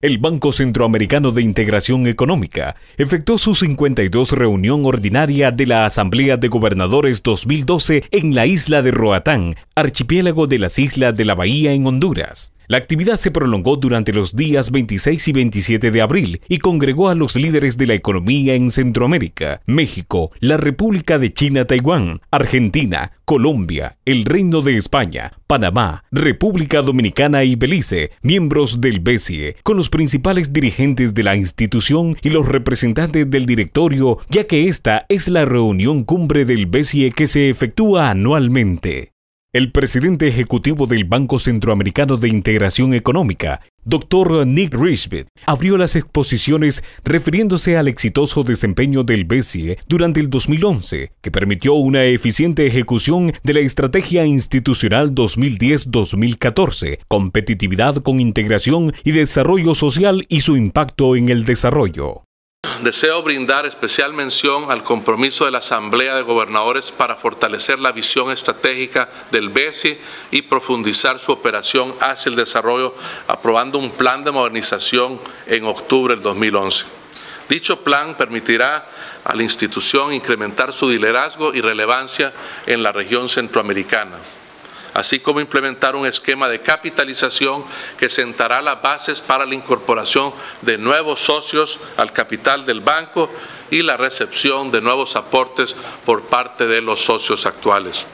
El Banco Centroamericano de Integración Económica efectuó su 52 reunión ordinaria de la Asamblea de Gobernadores 2012 en la isla de Roatán, archipiélago de las Islas de la Bahía en Honduras. La actividad se prolongó durante los días 26 y 27 de abril y congregó a los líderes de la economía en Centroamérica, México, la República de China, Taiwán, Argentina, Colombia, el Reino de España, Panamá, República Dominicana y Belice, miembros del BESIE, con los principales dirigentes de la institución y los representantes del directorio, ya que esta es la reunión cumbre del BESIE que se efectúa anualmente. El presidente ejecutivo del Banco Centroamericano de Integración Económica, Dr. Nick Richmond, abrió las exposiciones refiriéndose al exitoso desempeño del BCE durante el 2011, que permitió una eficiente ejecución de la Estrategia Institucional 2010-2014, competitividad con integración y desarrollo social y su impacto en el desarrollo. Deseo brindar especial mención al compromiso de la Asamblea de Gobernadores para fortalecer la visión estratégica del BESI y profundizar su operación hacia el desarrollo, aprobando un plan de modernización en octubre del 2011. Dicho plan permitirá a la institución incrementar su liderazgo y relevancia en la región centroamericana así como implementar un esquema de capitalización que sentará las bases para la incorporación de nuevos socios al capital del banco y la recepción de nuevos aportes por parte de los socios actuales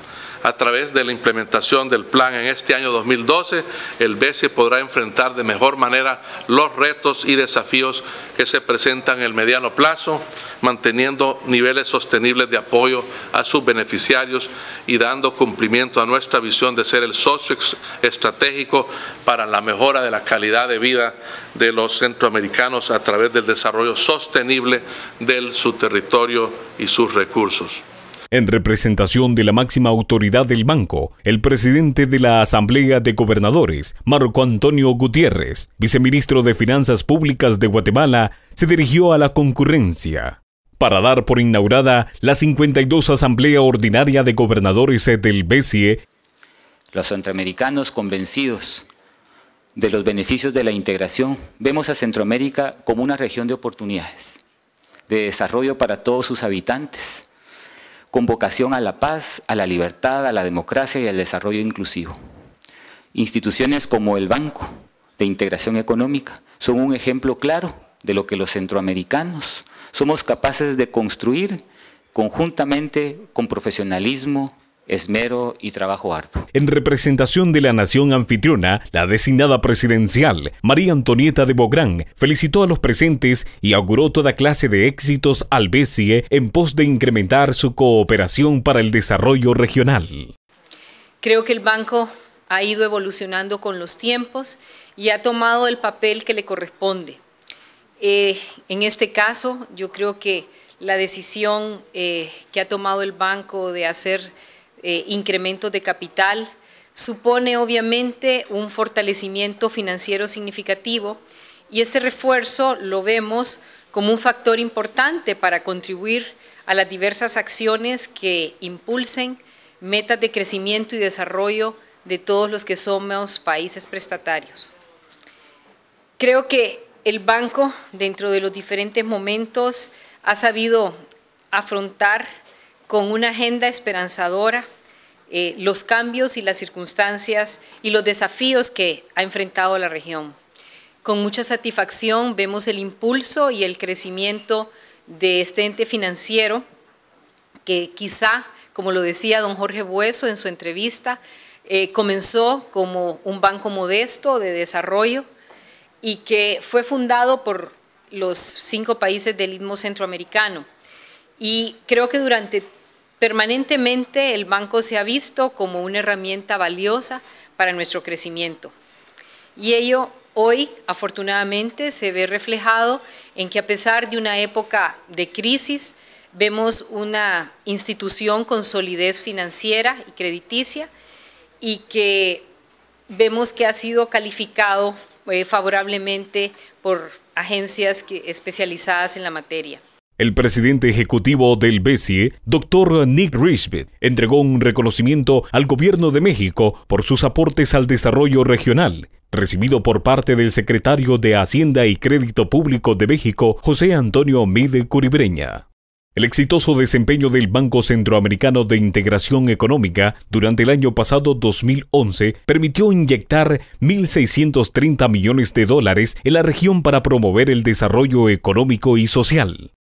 a través de la implementación del plan en este año 2012, el BCE podrá enfrentar de mejor manera los retos y desafíos que se presentan en el mediano plazo, manteniendo niveles sostenibles de apoyo a sus beneficiarios y dando cumplimiento a nuestra visión de ser el socio estratégico para la mejora de la calidad de vida de los centroamericanos a través del desarrollo sostenible de su territorio y sus recursos en representación de la máxima autoridad del banco, el presidente de la Asamblea de Gobernadores, Marco Antonio Gutiérrez, viceministro de Finanzas Públicas de Guatemala, se dirigió a la concurrencia para dar por inaugurada la 52 Asamblea Ordinaria de Gobernadores del BCE. Los centroamericanos convencidos de los beneficios de la integración, vemos a Centroamérica como una región de oportunidades, de desarrollo para todos sus habitantes, con vocación a la paz, a la libertad, a la democracia y al desarrollo inclusivo. Instituciones como el Banco de Integración Económica son un ejemplo claro de lo que los centroamericanos somos capaces de construir conjuntamente con profesionalismo, esmero y trabajo harto. En representación de la nación anfitriona, la designada presidencial, María Antonieta de Bográn, felicitó a los presentes y auguró toda clase de éxitos al BESIE en pos de incrementar su cooperación para el desarrollo regional. Creo que el banco ha ido evolucionando con los tiempos y ha tomado el papel que le corresponde. Eh, en este caso, yo creo que la decisión eh, que ha tomado el banco de hacer eh, incrementos de capital, supone obviamente un fortalecimiento financiero significativo y este refuerzo lo vemos como un factor importante para contribuir a las diversas acciones que impulsen metas de crecimiento y desarrollo de todos los que somos países prestatarios. Creo que el banco, dentro de los diferentes momentos, ha sabido afrontar con una agenda esperanzadora eh, los cambios y las circunstancias y los desafíos que ha enfrentado la región. Con mucha satisfacción vemos el impulso y el crecimiento de este ente financiero que quizá, como lo decía don Jorge Bueso en su entrevista, eh, comenzó como un banco modesto de desarrollo y que fue fundado por los cinco países del Istmo Centroamericano y creo que durante permanentemente el banco se ha visto como una herramienta valiosa para nuestro crecimiento. Y ello hoy, afortunadamente, se ve reflejado en que a pesar de una época de crisis, vemos una institución con solidez financiera y crediticia y que vemos que ha sido calificado eh, favorablemente por agencias especializadas en la materia. El presidente ejecutivo del BESIE, Dr. Nick Rishbit, entregó un reconocimiento al gobierno de México por sus aportes al desarrollo regional, recibido por parte del secretario de Hacienda y Crédito Público de México, José Antonio Mide Curibreña. El exitoso desempeño del Banco Centroamericano de Integración Económica durante el año pasado 2011 permitió inyectar 1.630 millones de dólares en la región para promover el desarrollo económico y social.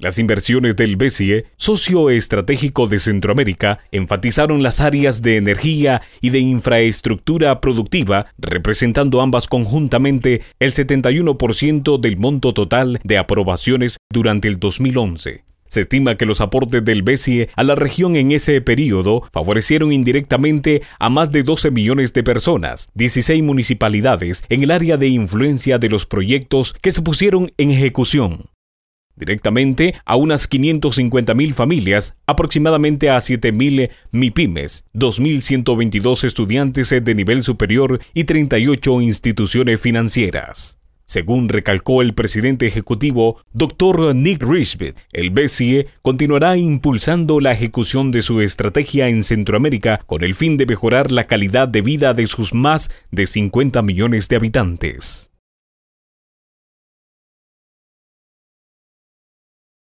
Las inversiones del BCE, socio estratégico de Centroamérica, enfatizaron las áreas de energía y de infraestructura productiva, representando ambas conjuntamente el 71% del monto total de aprobaciones durante el 2011. Se estima que los aportes del BCE a la región en ese periodo favorecieron indirectamente a más de 12 millones de personas, 16 municipalidades en el área de influencia de los proyectos que se pusieron en ejecución directamente a unas 550.000 familias, aproximadamente a 7.000 MIPIMES, 2.122 estudiantes de nivel superior y 38 instituciones financieras. Según recalcó el presidente ejecutivo, Dr. Nick Richmond, el BCE continuará impulsando la ejecución de su estrategia en Centroamérica con el fin de mejorar la calidad de vida de sus más de 50 millones de habitantes.